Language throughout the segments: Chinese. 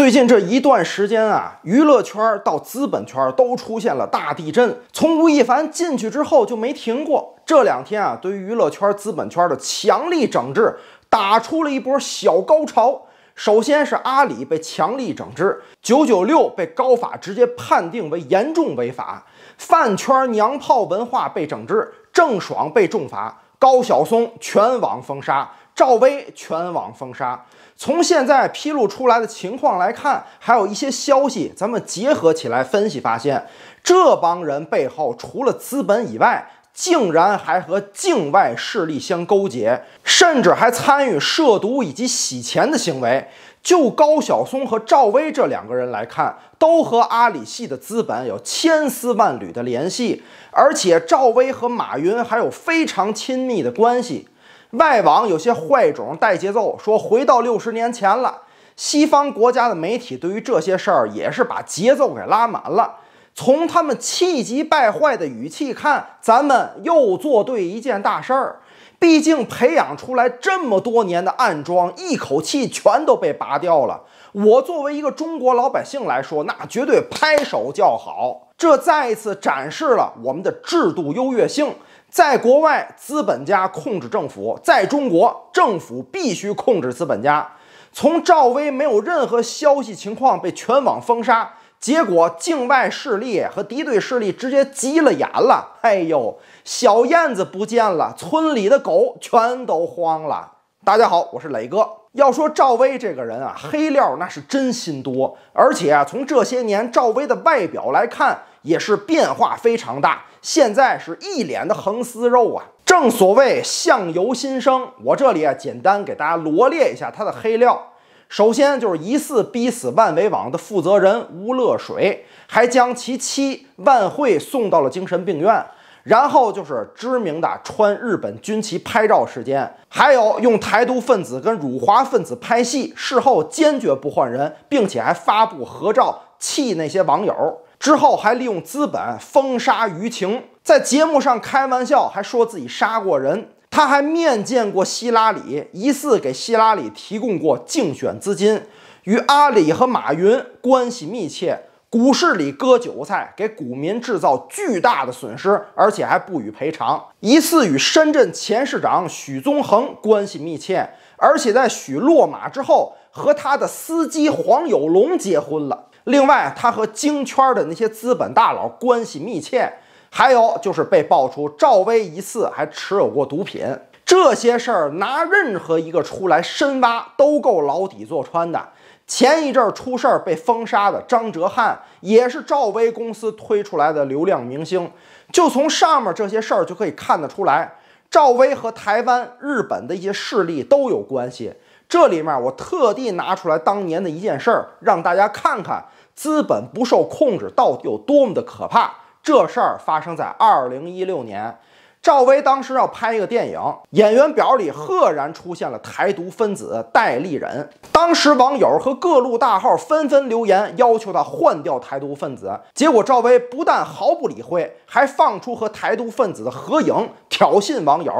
最近这一段时间啊，娱乐圈到资本圈都出现了大地震。从吴亦凡进去之后就没停过。这两天啊，对于娱乐圈、资本圈的强力整治，打出了一波小高潮。首先是阿里被强力整治九九六被高法直接判定为严重违法，饭圈娘炮文化被整治，郑爽被重罚，高晓松全网封杀，赵薇全网封杀。从现在披露出来的情况来看，还有一些消息，咱们结合起来分析，发现这帮人背后除了资本以外，竟然还和境外势力相勾结，甚至还参与涉毒以及洗钱的行为。就高晓松和赵薇这两个人来看，都和阿里系的资本有千丝万缕的联系，而且赵薇和马云还有非常亲密的关系。外网有些坏种带节奏，说回到六十年前了。西方国家的媒体对于这些事儿也是把节奏给拉满了。从他们气急败坏的语气看，咱们又做对一件大事儿。毕竟培养出来这么多年的暗桩，一口气全都被拔掉了。我作为一个中国老百姓来说，那绝对拍手叫好。这再一次展示了我们的制度优越性。在国外，资本家控制政府；在中国，政府必须控制资本家。从赵薇没有任何消息情况被全网封杀，结果境外势力和敌对势力直接急了眼了。哎呦，小燕子不见了，村里的狗全都慌了。大家好，我是磊哥。要说赵薇这个人啊，黑料那是真心多，而且啊，从这些年赵薇的外表来看。也是变化非常大，现在是一脸的横丝肉啊！正所谓相由心生，我这里啊，简单给大家罗列一下他的黑料。首先就是疑似逼死万维网的负责人吴乐水，还将其妻万慧送到了精神病院。然后就是知名的穿日本军旗拍照事件，还有用台独分子跟辱华分子拍戏，事后坚决不换人，并且还发布合照气那些网友。之后还利用资本封杀舆情，在节目上开玩笑，还说自己杀过人。他还面见过希拉里，疑似给希拉里提供过竞选资金，与阿里和马云关系密切。股市里割韭菜，给股民制造巨大的损失，而且还不予赔偿。疑似与深圳前市长许宗衡关系密切，而且在许落马之后，和他的司机黄有龙结婚了。另外，他和京圈的那些资本大佬关系密切，还有就是被爆出赵薇疑似还持有过毒品，这些事儿拿任何一个出来深挖，都够牢底坐穿的。前一阵出事儿被封杀的张哲瀚，也是赵薇公司推出来的流量明星。就从上面这些事儿就可以看得出来，赵薇和台湾、日本的一些势力都有关系。这里面我特地拿出来当年的一件事儿，让大家看看资本不受控制到底有多么的可怕。这事儿发生在二零一六年，赵薇当时要拍一个电影，演员表里赫然出现了台独分子戴立忍。当时网友和各路大号纷纷留言，要求他换掉台独分子。结果赵薇不但毫不理会，还放出和台独分子的合影，挑衅网友。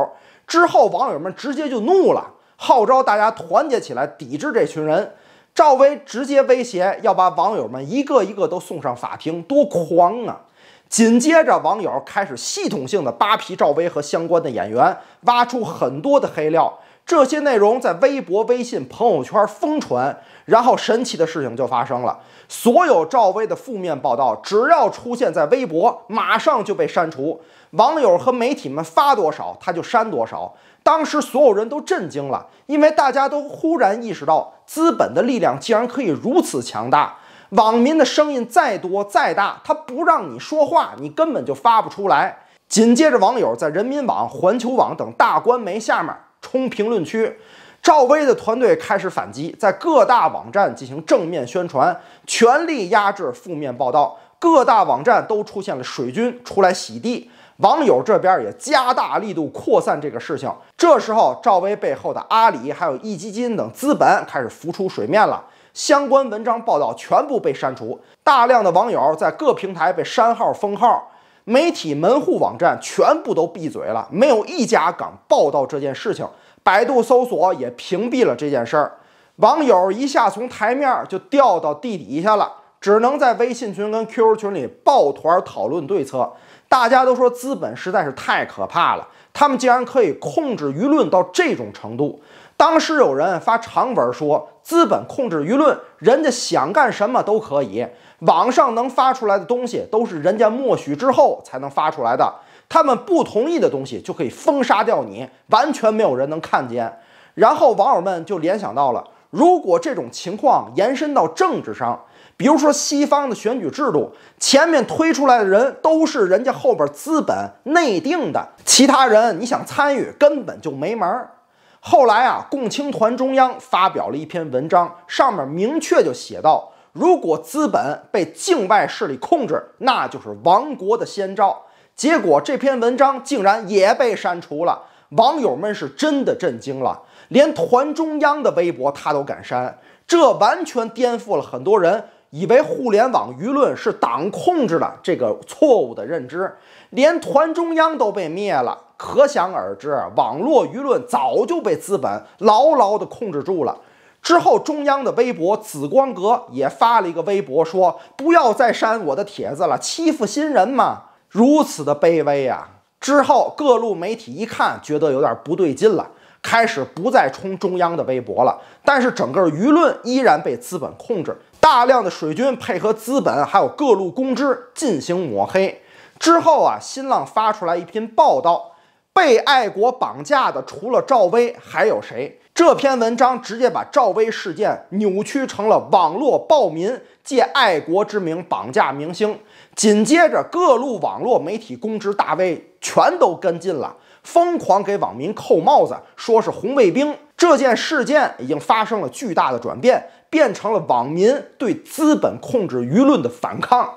之后网友们直接就怒了。号召大家团结起来抵制这群人，赵薇直接威胁要把网友们一个一个都送上法庭，多狂啊！紧接着，网友开始系统性的扒皮赵薇和相关的演员，挖出很多的黑料，这些内容在微博、微信、朋友圈疯传。然后神奇的事情就发生了，所有赵薇的负面报道只要出现在微博，马上就被删除。网友和媒体们发多少，他就删多少。当时所有人都震惊了，因为大家都忽然意识到，资本的力量竟然可以如此强大。网民的声音再多再大，他不让你说话，你根本就发不出来。紧接着，网友在人民网、环球网等大官媒下面冲评论区。赵薇的团队开始反击，在各大网站进行正面宣传，全力压制负面报道。各大网站都出现了水军出来洗地，网友这边也加大力度扩散这个事情。这时候，赵薇背后的阿里还有易基金等资本开始浮出水面了。相关文章报道全部被删除，大量的网友在各平台被删号封号，媒体门户网站全部都闭嘴了，没有一家敢报道这件事情。百度搜索也屏蔽了这件事儿，网友一下从台面就掉到地底下了，只能在微信群跟 QQ 群里抱团讨论对策。大家都说资本实在是太可怕了，他们竟然可以控制舆论到这种程度。当时有人发长文说，资本控制舆论，人家想干什么都可以，网上能发出来的东西都是人家默许之后才能发出来的。他们不同意的东西就可以封杀掉你，完全没有人能看见。然后网友们就联想到了，如果这种情况延伸到政治上，比如说西方的选举制度，前面推出来的人都是人家后边资本内定的，其他人你想参与根本就没门儿。后来啊，共青团中央发表了一篇文章，上面明确就写到：如果资本被境外势力控制，那就是亡国的先兆。结果这篇文章竟然也被删除了，网友们是真的震惊了，连团中央的微博他都敢删，这完全颠覆了很多人以为互联网舆论是党控制的这个错误的认知。连团中央都被灭了，可想而知，网络舆论早就被资本牢牢的控制住了。之后，中央的微博紫光阁也发了一个微博说：“不要再删我的帖子了，欺负新人嘛。”如此的卑微啊！之后各路媒体一看，觉得有点不对劲了，开始不再冲中央的微博了。但是整个舆论依然被资本控制，大量的水军配合资本，还有各路公知进行抹黑。之后啊，新浪发出来一篇报道，被爱国绑架的除了赵薇，还有谁？这篇文章直接把赵薇事件扭曲成了网络暴民借爱国之名绑架明星。紧接着，各路网络媒体公知大威，全都跟进了，疯狂给网民扣帽子，说是红卫兵。这件事件已经发生了巨大的转变，变成了网民对资本控制舆论的反抗。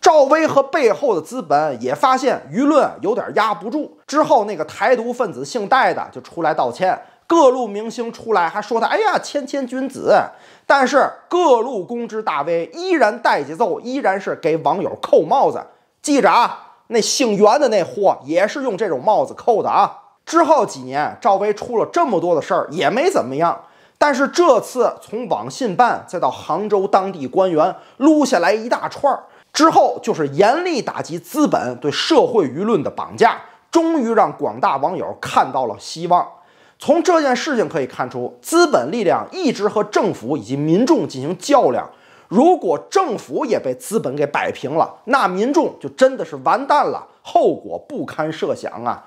赵薇和背后的资本也发现舆论有点压不住。之后，那个台独分子姓戴的就出来道歉。各路明星出来还说他，哎呀，谦谦君子。但是各路公知大 V 依然带节奏，依然是给网友扣帽子。记着啊，那姓袁的那货也是用这种帽子扣的啊。之后几年，赵薇出了这么多的事儿也没怎么样。但是这次从网信办再到杭州当地官员撸下来一大串儿，之后就是严厉打击资本对社会舆论的绑架，终于让广大网友看到了希望。从这件事情可以看出，资本力量一直和政府以及民众进行较量。如果政府也被资本给摆平了，那民众就真的是完蛋了，后果不堪设想啊！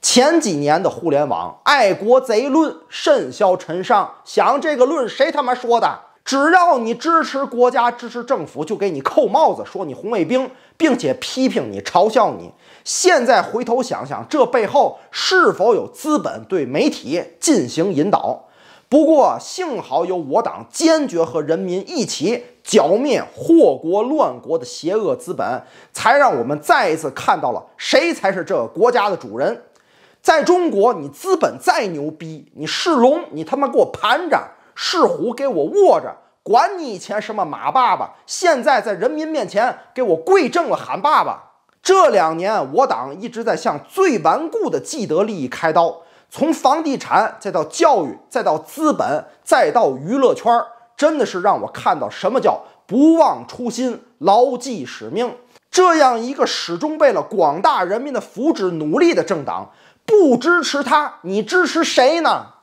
前几年的互联网爱国贼论甚嚣尘上，想这个论谁他妈说的？只要你支持国家、支持政府，就给你扣帽子，说你红卫兵，并且批评你、嘲笑你。现在回头想想，这背后是否有资本对媒体进行引导？不过幸好有我党坚决和人民一起剿灭祸国乱国的邪恶资本，才让我们再一次看到了谁才是这个国家的主人。在中国，你资本再牛逼，你是龙，你他妈给我盘着。是虎给我卧着，管你以前什么马爸爸，现在在人民面前给我跪正了，喊爸爸。这两年我党一直在向最顽固的既得利益开刀，从房地产再到教育，再到资本，再到娱乐圈真的是让我看到什么叫不忘初心、牢记使命。这样一个始终为了广大人民的福祉努力的政党，不支持他，你支持谁呢？